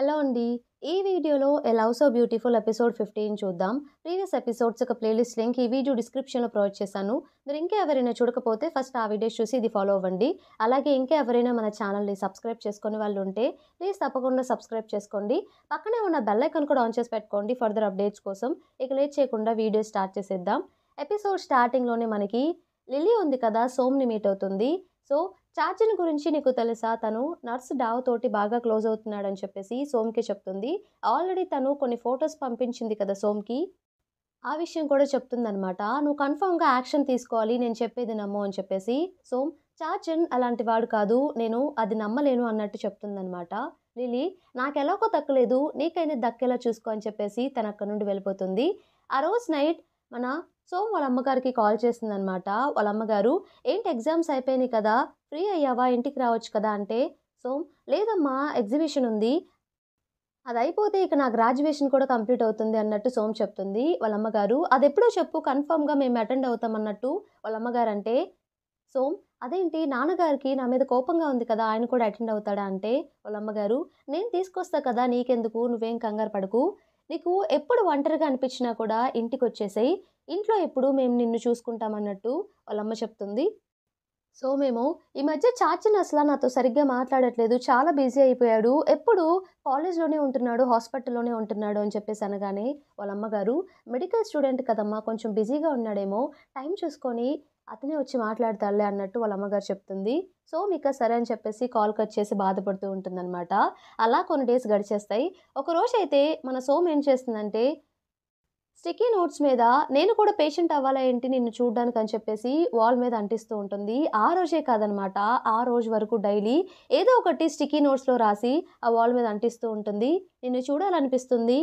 hello అండి ఈ వీడియోలో love so beautiful episode fifteen చూద్దాం ప్రీవియస్ ఎపిసోడ్స్ ఒక ప్లేలిస్ట్ లింక్ ఈ వీడియో డిస్క్రిప్షన్లో ప్రొవైడ్ చేశాను మీరు ఇంకా ఎవరైనా చూడకపోతే ఫస్ట్ ఆ వీడియోస్ చూసి ఇది ఫాలో అవ్వండి అలాగే ఇంకా ఎవరైనా మన ఛానల్ని సబ్స్క్రైబ్ చేసుకునే వాళ్ళు ఉంటే ప్లీజ్ తప్పకుండా సబ్స్క్రైబ్ చేసుకోండి పక్కనే ఉన్న బెల్ ఐకాన్ కూడా ఆన్ చేసి పెట్టుకోండి ఫర్దర్ అప్డేట్స్ కోసం ఇక లేట్ చేయకుండా వీడియో స్టార్ట్ చేసేద్దాం ఎపిసోడ్ స్టార్టింగ్లోనే మనకి లిలీ ఉంది కదా సోమ్ని మీట్ అవుతుంది సో స్టార్జన్ గురించి నీకు తెలుసా తను నర్స్ డావ్ తోటి బాగా క్లోజ్ అవుతున్నాడని చెప్పేసి సోమ్కి చెప్తుంది ఆల్రెడీ తను కొన్ని ఫొటోస్ పంపించింది కదా సోమ్కి ఆ విషయం కూడా చెప్తుందనమాట నువ్వు కన్ఫామ్గా యాక్షన్ తీసుకోవాలి నేను చెప్పేది నమ్ము అని చెప్పేసి సోమ్ చాచన్ అలాంటి వాడు కాదు నేను అది నమ్మలేను అన్నట్టు చెప్తుందనమాట లిలీ నాకెలాగో దక్కలేదు నీకైనా దక్కేలా చూసుకో అని చెప్పేసి తన అక్కడ నుండి వెళ్ళిపోతుంది ఆ రోజు నైట్ మన సో వాళ్ళ అమ్మగారికి కాల్ చేసిందనమాట వాళ్ళ అమ్మగారు ఏంటి ఎగ్జామ్స్ అయిపోయినాయి కదా ఫ్రీ అయ్యావా ఇంటికి రావచ్చు కదా అంటే సో లేదమ్మా ఎగ్జిబిషన్ ఉంది అది అయిపోతే ఇక నా గ్రాడ్యుయేషన్ కూడా కంప్లీట్ అవుతుంది అన్నట్టు సోమ్ చెప్తుంది వాళ్ళ అమ్మగారు అది ఎప్పుడో చెప్పు కన్ఫర్మ్గా మేము అటెండ్ అవుతాం అన్నట్టు వాళ్ళ అమ్మగారు అంటే సోమ్ అదేంటి నాన్నగారికి నా మీద కోపంగా ఉంది కదా ఆయన కూడా అటెండ్ అవుతాడా అంటే వాళ్ళ అమ్మగారు నేను తీసుకొస్తా కదా నీకెందుకు నువ్వేం కంగారు పడకు నీకు ఎప్పుడు ఒంటరిగా అనిపించినా కూడా ఇంటికి వచ్చేసాయి ఇంట్లో ఎప్పుడు మేము నిన్ను చూసుకుంటామన్నట్టు వాళ్ళమ్మ చెప్తుంది సో మేము ఈ మధ్య చాచిన అసలు నాతో సరిగ్గా మాట్లాడట్లేదు చాలా బిజీ అయిపోయాడు ఎప్పుడు కాలేజ్లోనే ఉంటున్నాడు హాస్పిటల్లోనే ఉంటున్నాడు అని చెప్పేసి అనగానే వాళ్ళ అమ్మగారు మెడికల్ స్టూడెంట్ కదమ్మా కొంచెం బిజీగా ఉన్నాడేమో టైం చూసుకొని అతనే వచ్చి మాట్లాడతాడులే అన్నట్టు వాళ్ళ అమ్మగారు చెప్తుంది సో మీకు సరే అని చెప్పేసి కాల్ కట్ చేసి బాధపడుతూ ఉంటుందన్నమాట అలా కొన్ని డేస్ గడిచేస్తాయి ఒకరోజైతే అయితే మన సోమ్ ఏం చేస్తుందంటే స్టిక్కీ నోట్స్ మీద నేను కూడా పేషెంట్ అవ్వాలా ఏంటి నిన్ను చూడడానికి అని చెప్పేసి వాల్ మీద అంటిస్తూ ఉంటుంది ఆ రోజే కాదనమాట ఆ రోజు వరకు డైలీ ఏదో ఒకటి స్టిక్కీ నోట్స్లో రాసి ఆ వాల్ మీద అంటిస్తూ ఉంటుంది నిన్ను చూడాలనిపిస్తుంది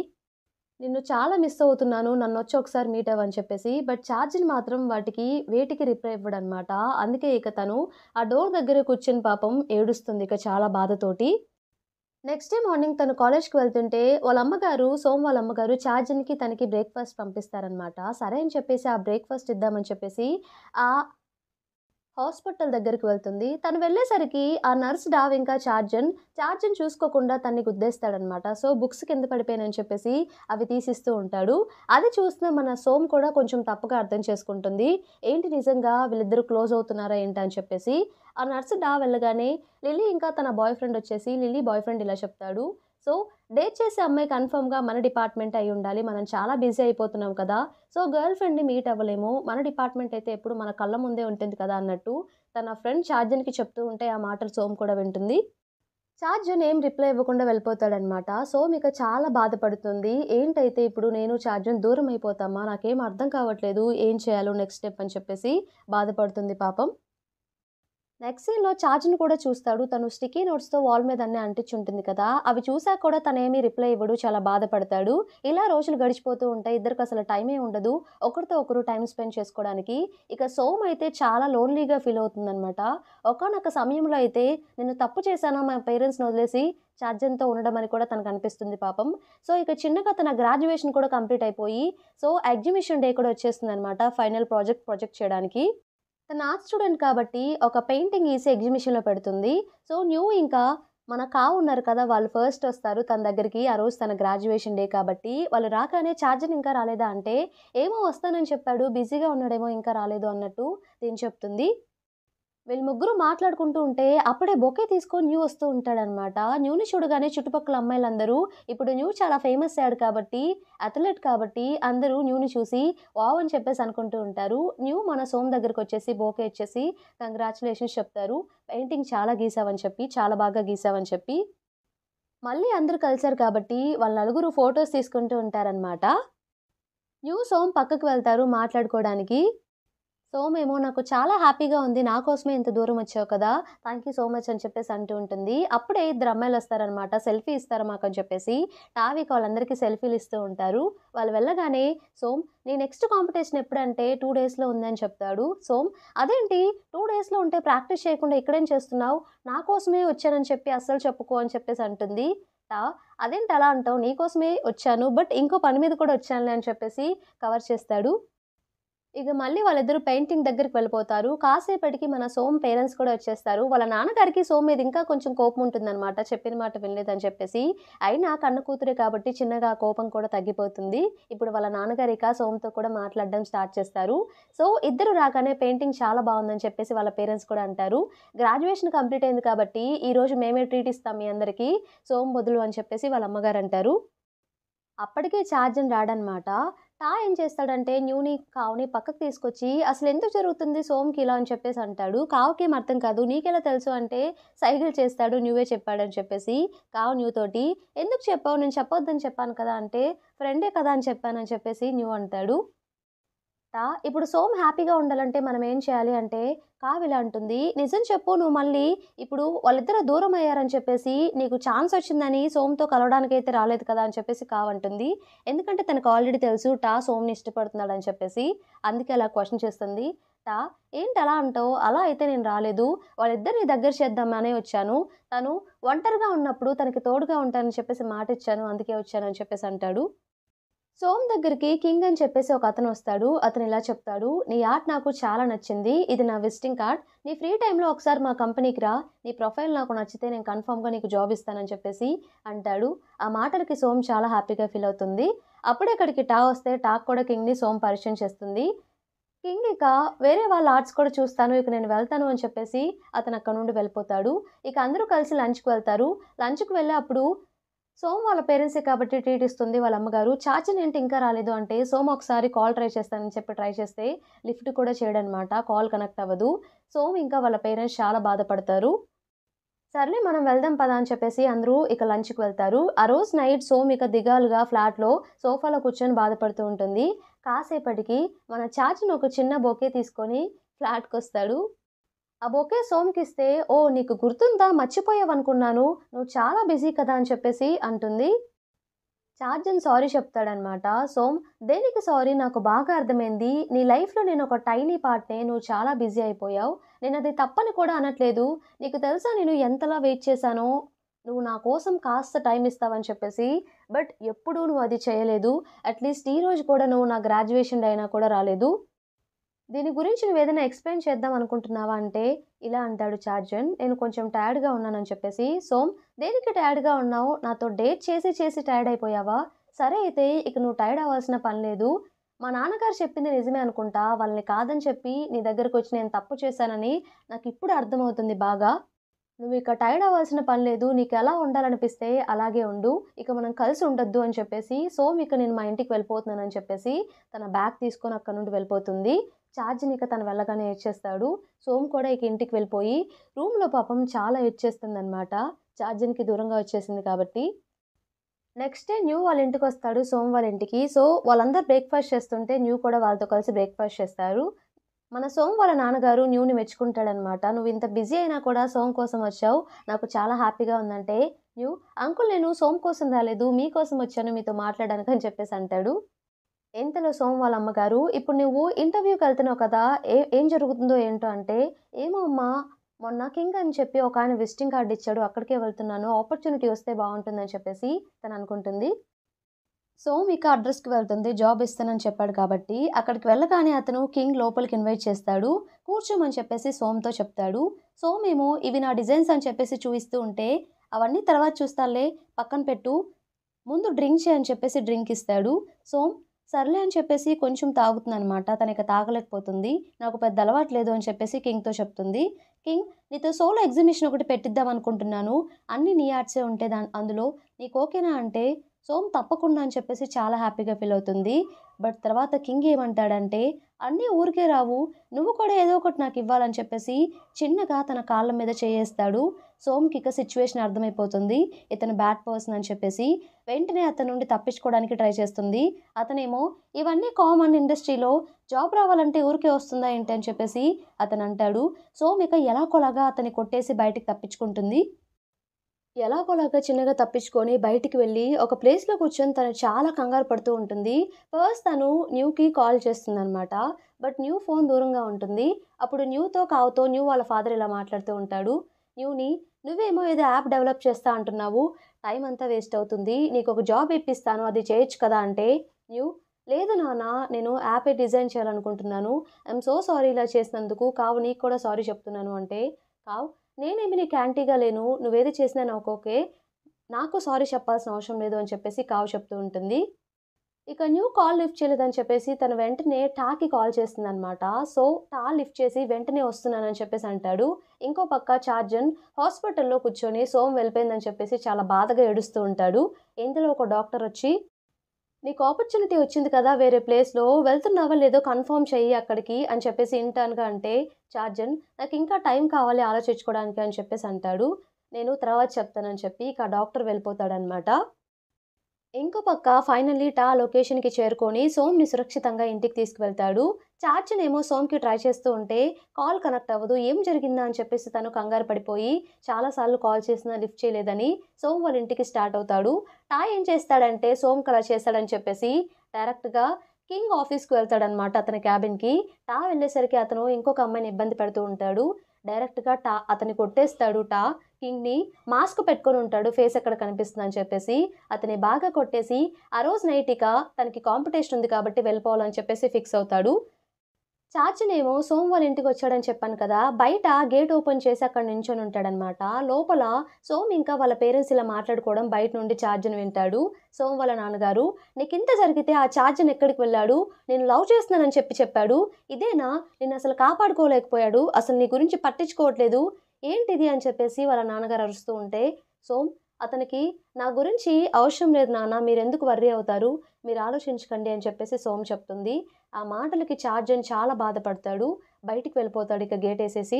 నిన్ను చాలా మిస్ అవుతున్నాను నన్ను వచ్చి ఒకసారి మీట్ అవ్వని చెప్పేసి బట్ ఛార్జీని మాత్రం వాటికి వేటికి రిప్లై ఇవ్వడనమాట అందుకే ఇక తను ఆ డోర్ దగ్గర కూర్చుని పాపం ఏడుస్తుంది ఇక చాలా బాధతోటి నెక్స్ట్ డే మార్నింగ్ తను కాలేజ్కి వెళ్తుంటే వాళ్ళ అమ్మగారు సోమ్ వాళ్ళ అమ్మగారు చార్జన్కి తనకి బ్రేక్ఫాస్ట్ పంపిస్తారనమాట సరే అని చెప్పేసి ఆ బ్రేక్ఫాస్ట్ ఇద్దామని చెప్పేసి ఆ హాస్పిటల్ దగ్గరికి వెళ్తుంది తను వెళ్ళేసరికి ఆ నర్స్ డావ్ ఇంకా చార్జన్ చార్జన్ చూసుకోకుండా తన్ని గుద్దేస్తాడనమాట సో బుక్స్ కింద పడిపోయానని చెప్పేసి అవి తీసిస్తూ ఉంటాడు అది చూస్తే మన సోమ్ కూడా కొంచెం తప్పుగా అర్థం చేసుకుంటుంది ఏంటి నిజంగా వీళ్ళిద్దరూ క్లోజ్ అవుతున్నారా ఏంటి అని చెప్పేసి ఆ నర్స్ డా వెళ్ళగానే లిలీ ఇంకా తన బాయ్ ఫ్రెండ్ వచ్చేసి లిలీ బాయ్ ఫ్రెండ్ ఇలా చెప్తాడు సో డేట్ చేసే అమ్మాయి కన్ఫర్మ్గా మన డిపార్ట్మెంట్ అయి ఉండాలి మనం చాలా బిజీ అయిపోతున్నాం కదా సో గర్ల్ ఫ్రెండ్ని మీట్ అవ్వలేము మన డిపార్ట్మెంట్ అయితే ఎప్పుడు మన కళ్ళ ముందే ఉంటుంది కదా అన్నట్టు తన ఫ్రెండ్ చార్జన్కి చెప్తూ ఉంటే ఆ మాటలు సోమ్ కూడా వింటుంది చార్జన్ ఏం రిప్లై ఇవ్వకుండా వెళ్ళిపోతాడనమాట సో మీకు చాలా బాధపడుతుంది ఏంటైతే ఇప్పుడు నేను చార్జన్ దూరం అయిపోతామా నాకేం అర్థం కావట్లేదు ఏం చేయాలో నెక్స్ట్ స్టెప్ అని చెప్పేసి బాధపడుతుంది పాపం నెక్స్ట్ సీన్లో ఛార్జ్ని కూడా చూస్తాడు తను స్టికీ నోట్స్తో వాల్ మీద అన్నీ అంటించుంటుంది కదా అవి చూసాక కూడా తనేమీ రిప్లై ఇవ్వడు చాలా బాధపడతాడు ఇలా రోజులు గడిచిపోతూ ఉంటాయి ఇద్దరికి అసలు టైమే ఉండదు ఒకరితో ఒకరు టైం స్పెండ్ చేసుకోవడానికి ఇక సోమ్ అయితే చాలా లోన్లీగా ఫీల్ అవుతుందనమాట ఒకనొక సమయంలో అయితే నేను తప్పు చేశాను మా పేరెంట్స్ని వదిలేసి ఛార్జన్తో ఉండడం అని కూడా తనకు అనిపిస్తుంది పాపం సో ఇక చిన్నగా తన గ్రాడ్యుయేషన్ కూడా కంప్లీట్ అయిపోయి సో ఎగ్జిబిషన్ డే కూడా వచ్చేస్తుంది అనమాట ఫైనల్ ప్రాజెక్ట్ ప్రాజెక్ట్ చేయడానికి తన ఆర్ట్ స్టూడెంట్ కాబట్టి ఒక పెయింటింగ్ వేసి ఎగ్జిబిషన్లో పెడుతుంది సో న్యూ ఇంకా మన కా ఉన్నారు కదా వాళ్ళు ఫస్ట్ వస్తారు తన దగ్గరికి ఆ రోజు తన గ్రాడ్యుయేషన్ డే కాబట్టి వాళ్ళు రాకనే ఛార్జర్ ఇంకా రాలేదా అంటే ఏమో వస్తానని చెప్పాడు బిజీగా ఉన్నాడేమో ఇంకా రాలేదు అన్నట్టు దీని చెప్తుంది వీళ్ళు ముగ్గురు మాట్లాడుకుంటూ ఉంటే అప్పుడే బొకే తీసుకొని న్యూ వస్తూ ఉంటాడనమాట న్యూని చూడగానే చుట్టుపక్కల అమ్మాయిలందరూ ఇప్పుడు న్యూ చాలా ఫేమస్ అయ్యాడు కాబట్టి అథ్లెట్ కాబట్టి అందరూ న్యూని చూసి వావ్ అని చెప్పేసి అనుకుంటూ ఉంటారు న్యూ మన సోమ్ దగ్గరకు వచ్చేసి బొకే వచ్చేసి కంగ్రాచులేషన్స్ చెప్తారు పెయింటింగ్ చాలా గీసావని చెప్పి చాలా బాగా గీసావని చెప్పి మళ్ళీ అందరూ కలిసారు కాబట్టి వాళ్ళ నలుగురు ఫొటోస్ తీసుకుంటూ ఉంటారనమాట న్యూ సోమ్ పక్కకు వెళ్తారు మాట్లాడుకోవడానికి సో మేము నాకు చాలా హ్యాపీగా ఉంది నా కోసమే ఇంత దూరం వచ్చావు కదా థ్యాంక్ యూ సో మచ్ అని చెప్పేసి అంటూ ఉంటుంది అప్పుడే ఇద్దరు అమ్మాయిలు వస్తారనమాట సెల్ఫీ ఇస్తారు మాకు అని చెప్పేసి టావిక్ వాళ్ళందరికీ సెల్ఫీలు ఇస్తూ ఉంటారు వాళ్ళు వెళ్ళగానే సోమ్ నీ నెక్స్ట్ కాంపిటీషన్ ఎప్పుడంటే టూ డేస్లో ఉందని చెప్తాడు సోమ్ అదేంటి టూ డేస్లో ఉంటే ప్రాక్టీస్ చేయకుండా ఇక్కడేం చేస్తున్నావు నా కోసమే వచ్చానని చెప్పి అస్సలు చెప్పుకో అని చెప్పేసి అంటుంది అదేంటి అలా అంటావు నీకోసమే వచ్చాను బట్ ఇంకో పని మీద కూడా వచ్చానులే అని చెప్పేసి కవర్ చేస్తాడు ఇక మళ్ళీ వాళ్ళిద్దరు పెయింటింగ్ దగ్గరికి వెళ్ళిపోతారు కాసేపటికి మన సోమ్ పేరెంట్స్ కూడా వచ్చేస్తారు వాళ్ళ నాన్నగారికి సోమ్ మీద ఇంకా కొంచెం కోపం ఉంటుందన్నమాట చెప్పిన మాట వినలేదని చెప్పేసి అయినా కన్న కూతురే కాబట్టి చిన్నగా కోపం కూడా తగ్గిపోతుంది ఇప్పుడు వాళ్ళ నాన్నగారు ఇక సోమ్తో కూడా మాట్లాడడం స్టార్ట్ చేస్తారు సో ఇద్దరు రాగానే పెయింటింగ్ చాలా బాగుందని చెప్పేసి వాళ్ళ పేరెంట్స్ కూడా అంటారు గ్రాడ్యుయేషన్ కంప్లీట్ అయింది కాబట్టి ఈరోజు మేమే ట్రీట్ ఇస్తాం మీ అందరికీ సోమ్ బదులు అని చెప్పేసి వాళ్ళ అమ్మగారు అంటారు అప్పటికే ఛార్జ్ రాడనమాట తా ఏం చేస్తాడంటే న్యూని కావుని పక్కకు తీసుకొచ్చి అసలు ఎందుకు జరుగుతుంది సోమ్కి ఇలా అని చెప్పేసి అంటాడు కావుకేం అర్థం కాదు నీకెలా తెలుసు అంటే సైకిల్ చేస్తాడు నువ్వే చెప్పాడని చెప్పేసి కావు న్యూ తోటి ఎందుకు చెప్పావు నేను చెప్పొద్దని చెప్పాను కదా అంటే ఫ్రెండే కదా అని చెప్పానని చెప్పేసి న్యూ అంటాడు ఇప్పుడు సోమ్ హ్యాపీగా ఉండాలంటే మనం ఏం చేయాలి అంటే కావిలా అంటుంది నిజం చెప్పు నువ్వు మళ్ళీ ఇప్పుడు వాళ్ళిద్దరు దూరం అయ్యారని చెప్పేసి నీకు ఛాన్స్ వచ్చిందని సోమ్తో కలవడానికి అయితే రాలేదు కదా అని చెప్పేసి కావంటుంది ఎందుకంటే తనకు ఆల్రెడీ తెలుసు టా సోమ్ని ఇష్టపడుతున్నాడని చెప్పేసి అందుకే అలా క్వశ్చన్ చేస్తుంది టా ఏంటి అలా అంటావు అలా అయితే నేను రాలేదు వాళ్ళిద్దరిని దగ్గర చేద్దామనే వచ్చాను తను ఒంటరిగా ఉన్నప్పుడు తనకి తోడుగా ఉంటానని చెప్పేసి మాట ఇచ్చాను అందుకే వచ్చాను అని చెప్పేసి అంటాడు సోమ్ దగ్గరికి కింగ్ అని చెప్పేసి ఒక అతను వస్తాడు అతను ఇలా చెప్తాడు నీ ఆర్ట్ నాకు చాలా నచ్చింది ఇది నా విజిటింగ్ కార్డ్ నీ ఫ్రీ టైంలో ఒకసారి మా కంపెనీకి రా నీ ప్రొఫైల్ నాకు నచ్చితే నేను కన్ఫామ్గా నీకు జాబ్ ఇస్తానని చెప్పేసి అంటాడు ఆ మాటలకి సోమ్ చాలా హ్యాపీగా ఫీల్ అవుతుంది అప్పుడే అక్కడికి టా వస్తే టాక్ కూడా కింగ్ని సోమ్ పరిచయం చేస్తుంది కింగ్ ఇక వేరే వాళ్ళ ఆర్ట్స్ కూడా చూస్తాను ఇక నేను వెళ్తాను అని చెప్పేసి అతను అక్కడ నుండి వెళ్ళిపోతాడు ఇక అందరూ కలిసి లంచ్కి వెళ్తారు లంచ్కి వెళ్ళే అప్పుడు సోమ్ వాళ్ళ పేరెంట్సే కాబట్టి ట్రీట్ ఇస్తుంది వాళ్ళ అమ్మగారు చార్జింగ్ ఏంటి ఇంకా రాలేదు అంటే సోమ్ ఒకసారి కాల్ ట్రై చేస్తానని చెప్పి ట్రై చేస్తే లిఫ్ట్ కూడా చేయడనమాట కాల్ కనెక్ట్ అవ్వదు సోమ్ ఇంకా వాళ్ళ పేరెంట్స్ చాలా బాధపడతారు సర్లే మనం వెళ్దాం పదా అని చెప్పేసి అందరూ ఇక లంచ్కి వెళ్తారు ఆ రోజు నైట్ సోమ్ ఇక దిగాలుగా ఫ్లాట్లో సోఫాలో కూర్చొని బాధపడుతూ ఉంటుంది కాసేపటికి మన చాచిని ఒక చిన్న బొకే తీసుకొని ఫ్లాట్కి వస్తాడు ఆ బొకే సోమ్కి ఇస్తే ఓ నీకు గుర్తుందా మర్చిపోయావనుకున్నాను నువ్వు చాలా బిజీ కదా అని చెప్పేసి అంటుంది చార్జన్ సారీ చెప్తాడనమాట సోమ్ దేనికి సారీ నాకు బాగా అర్థమైంది నీ లైఫ్లో నేను ఒక టైనీ పార్ట్నే నువ్వు చాలా బిజీ అయిపోయావు నేను అది తప్పని కూడా అనట్లేదు నీకు తెలుసా నేను ఎంతలా వెయిట్ చేశానో నువ్వు నా కోసం కాస్త టైం ఇస్తావని చెప్పేసి బట్ ఎప్పుడూ నువ్వు అది చేయలేదు అట్లీస్ట్ ఈ రోజు కూడా నువ్వు నా గ్రాడ్యుయేషన్ అయినా కూడా రాలేదు దీని గురించి నువ్వు ఏదైనా ఎక్స్ప్లెయిన్ చేద్దాం అనుకుంటున్నావా అంటే ఇలా అంటాడు చార్జన్ నేను కొంచెం టైర్డ్గా ఉన్నానని చెప్పేసి సోమ్ దేనికి టైర్డ్గా ఉన్నావు నాతో డేట్ చేసి చేసి టైర్డ్ అయిపోయావా సరే అయితే ఇక నువ్వు టైర్డ్ అవ్వాల్సిన పని లేదు మా నాన్నగారు చెప్పింది నిజమే అనుకుంటా వాళ్ళని కాదని చెప్పి నీ దగ్గరకు వచ్చి నేను తప్పు చేశానని నాకు ఇప్పుడు అర్థమవుతుంది బాగా నువ్వు ఇక టైర్డ్ అవ్వాల్సిన పని లేదు నీకు ఎలా ఉండాలనిపిస్తే అలాగే ఉండు ఇక మనం కలిసి ఉండొద్దు అని చెప్పేసి సో ఇక నేను మా ఇంటికి వెళ్ళిపోతున్నాను అని చెప్పేసి తన బ్యాగ్ తీసుకొని అక్కడ నుండి వెళ్ళిపోతుంది ఛార్జ్ని ఇక తను వెళ్ళగానే చేస్తాడు సోమ్ కూడా ఇక ఇంటికి వెళ్ళిపోయి రూమ్లో పాపం చాలా ఏడ్చేస్తుంది అనమాట ఛార్జింగ్కి దూరంగా వచ్చేసింది కాబట్టి నెక్స్ట్ డే న్యూ వాళ్ళ ఇంటికి వస్తాడు సోమ్ వాళ్ళ ఇంటికి సో వాళ్ళందరూ బ్రేక్ఫాస్ట్ చేస్తుంటే న్యూ కూడా వాళ్ళతో కలిసి బ్రేక్ఫాస్ట్ చేస్తారు మన సోమ్ వాళ్ళ నాన్నగారు న్యూని మెచ్చుకుంటాడనమాట నువ్వు ఇంత బిజీ అయినా కూడా సోమ్ కోసం వచ్చావు నాకు చాలా హ్యాపీగా ఉందంటే న్యూ అంకుల్ నేను సోమ్ కోసం రాలేదు మీకోసం వచ్చాను మీతో మాట్లాడడానికి అని చెప్పేసి అంటాడు ఎంతలో సోమ్ వాళ్ళ అమ్మగారు ఇప్పుడు నువ్వు ఇంటర్వ్యూకి వెళ్తున్నావు కదా ఏ ఏం జరుగుతుందో ఏంటో అంటే ఏమో అమ్మా మొన్న కింగ్ అని చెప్పి ఒక ఆయన విజిటింగ్ కార్డు ఇచ్చాడు అక్కడికే వెళ్తున్నాను ఆపర్చునిటీ వస్తే బాగుంటుందని చెప్పేసి తను అనుకుంటుంది సో మీకు అడ్రస్కి వెళ్తుంది జాబ్ ఇస్తానని చెప్పాడు కాబట్టి అక్కడికి వెళ్ళగానే అతను కింగ్ లోపలికి ఇన్వైట్ చేస్తాడు కూర్చోమని చెప్పేసి సోమ్తో చెప్తాడు సో మేము ఇవి నా డిజైన్స్ అని చెప్పేసి చూపిస్తూ ఉంటే అవన్నీ తర్వాత చూస్తాలే పక్కన పెట్టు ముందు డ్రింక్ చేయని చెప్పేసి డ్రింక్ ఇస్తాడు సోమ్ సర్లే అని చెప్పేసి కొంచెం తాగుతుంది అనమాట ఇక తాగలేకపోతుంది నాకు పెద్ద అలవాటు లేదు అని చెప్పేసి కింగ్తో చెప్తుంది కింగ్ నీతో సోలో ఎగ్జిబిషన్ ఒకటి పెట్టిద్దాం అనుకుంటున్నాను అన్ని నీ ఆర్ట్సే ఉంటే దా అందులో నీకు ఓకేనా అంటే సో తప్పకుండా అని చెప్పేసి చాలా హ్యాపీగా ఫీల్ అవుతుంది బట్ తర్వాత కింగ్ ఏమంటాడంటే అన్నీ ఊరికే రావు నువ్వు కూడా ఏదో ఒకటి నాకు ఇవ్వాలని చెప్పేసి చిన్నగా తన కాళ్ళ మీద చేయేస్తాడు సోమ్కి ఇక సిచ్యువేషన్ అర్థమైపోతుంది ఇతను బ్యాడ్ పర్సన్ అని చెప్పేసి వెంటనే అతను నుండి తప్పించుకోవడానికి ట్రై చేస్తుంది అతనేమో ఇవన్నీ కామన్ ఇండస్ట్రీలో జాబ్ రావాలంటే ఊరికే వస్తుందా ఏంటి అని చెప్పేసి అతను అంటాడు సోమ్ ఇక ఎలా కొలగా అతని కొట్టేసి బయటికి తప్పించుకుంటుంది ఎలాగోలాగా చిన్నగా తప్పించుకొని బయటికి వెళ్ళి ఒక ప్లేస్లో కూర్చొని తను చాలా కంగారు పడుతూ ఉంటుంది ఫస్ట్ తను న్యూకి కాల్ చేస్తుందనమాట బట్ న్యూ ఫోన్ దూరంగా ఉంటుంది అప్పుడు న్యూతో కావుతో న్యూ వాళ్ళ ఫాదర్ ఇలా మాట్లాడుతూ ఉంటాడు న్యూని నువ్వేమో ఏదో యాప్ డెవలప్ చేస్తా అంటున్నావు టైం అంతా వేస్ట్ అవుతుంది నీకు ఒక జాబ్ ఇప్పిస్తాను అది చేయొచ్చు కదా అంటే న్యూ లేదు నాన్న నేను యాపే డిజైన్ చేయాలనుకుంటున్నాను ఐఎమ్ సో సారీ ఇలా చేసినందుకు కావు నీకు కూడా సారీ చెప్తున్నాను అంటే కావు నేనేమి నీకు యాంటీగా లేను నువ్వేది చేసినా నాకు ఓకే నాకు సారీ చెప్పాల్సిన అవసరం లేదు అని చెప్పేసి కావు చెప్తూ ఉంటుంది ఇక న్యూ కాల్ లిఫ్ట్ చేయలేదని చెప్పేసి తను వెంటనే టాకి కాల్ చేస్తుందనమాట సో టా లిఫ్ట్ చేసి వెంటనే వస్తున్నానని చెప్పేసి అంటాడు ఇంకో పక్క చార్జన్ హాస్పిటల్లో కూర్చొని సోమ్ వెళ్ళిపోయిందని చెప్పేసి చాలా బాధగా ఏడుస్తూ ఉంటాడు ఇందులో ఒక డాక్టర్ వచ్చి నీకు ఆపర్చునిటీ వచ్చింది కదా వేరే ప్లేస్లో వెళ్తున్నావా లేదో కన్ఫర్మ్ చెయ్యి అక్కడికి అని చెప్పేసి ఇంటర్న్గా అంటే చార్జన్ నాకు ఇంకా టైం కావాలి ఆలోచించుకోవడానికి అని చెప్పేసి అంటాడు నేను తర్వాత చెప్తానని చెప్పి ఇక డాక్టర్ వెళ్ళిపోతాడనమాట ఇంకో పక్క ఫైనల్లీ టా లొకేషన్కి చేరుకొని సోమ్ని సురక్షితంగా ఇంటికి తీసుకువెళ్తాడు ఏమో సోమ్కి ట్రై చేస్తూ ఉంటే కాల్ కనెక్ట్ అవ్వదు ఏం జరిగిందా అని చెప్పేసి తను కంగారు పడిపోయి చాలాసార్లు కాల్ చేసినా లిఫ్ట్ చేయలేదని సోమ్ వాళ్ళ ఇంటికి స్టార్ట్ అవుతాడు టాయ్ ఏం చేస్తాడంటే సోమ్ కలా చేస్తాడని చెప్పేసి డైరెక్ట్గా కింగ్ ఆఫీస్కి వెళ్తాడనమాట అతని క్యాబిన్కి టా వెళ్ళేసరికి అతను ఇంకొక అమ్మాయిని ఇబ్బంది పెడుతూ ఉంటాడు డైరెక్ట్గా టా అతని కొట్టేస్తాడు టా కింగ్ని మాస్క్ పెట్టుకొని ఉంటాడు ఫేస్ ఎక్కడ కనిపిస్తుందని చెప్పేసి అతని బాగా కొట్టేసి ఆ రోజు నైట్ ఇక తనకి కాంపిటీషన్ ఉంది కాబట్టి వెళ్ళిపోవాలని చెప్పేసి ఫిక్స్ అవుతాడు చాచినేమో సోమవారం ఇంటికి వచ్చాడని చెప్పాను కదా బయట గేట్ ఓపెన్ చేసి అక్కడ నించొని ఉంటాడనమాట లోపల సోమ్ ఇంకా వాళ్ళ పేరెంట్స్ ఇలా మాట్లాడుకోవడం బయట నుండి చార్జన్ వింటాడు సోమ్ వాళ్ళ నాన్నగారు నీకు ఇంత జరిగితే ఆ చార్జన్ ఎక్కడికి వెళ్ళాడు నేను లవ్ చేస్తున్నానని చెప్పి చెప్పాడు ఇదేనా నేను అసలు కాపాడుకోలేకపోయాడు అసలు నీ గురించి పట్టించుకోవట్లేదు ఏంటిది అని చెప్పేసి వాళ్ళ నాన్నగారు అరుస్తూ ఉంటే సోమ్ అతనికి నా గురించి అవసరం లేదు నాన్న మీరెందుకు వర్రీ అవుతారు మీరు ఆలోచించకండి అని చెప్పేసి సోమ్ చెప్తుంది ఆ మాటలకి చార్జన్ చాలా బాధపడతాడు బయటికి వెళ్ళిపోతాడు ఇక గేట్ వేసేసి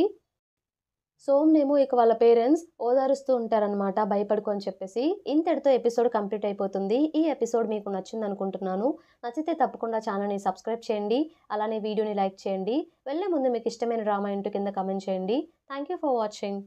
సోమ్నేమో ఇక వాళ్ళ పేరెంట్స్ ఓదారుస్తూ ఉంటారనమాట భయపడుకు అని చెప్పేసి ఇంతటితో ఎపిసోడ్ కంప్లీట్ అయిపోతుంది ఈ ఎపిసోడ్ మీకు నచ్చింది అనుకుంటున్నాను నచ్చితే తప్పకుండా ఛానల్ని సబ్స్క్రైబ్ చేయండి అలానే వీడియోని లైక్ చేయండి వెళ్ళే ముందు మీకు ఇష్టమైన డ్రామా ఇంటి కింద కమెంట్ చేయండి థ్యాంక్ యూ ఫర్ వాచింగ్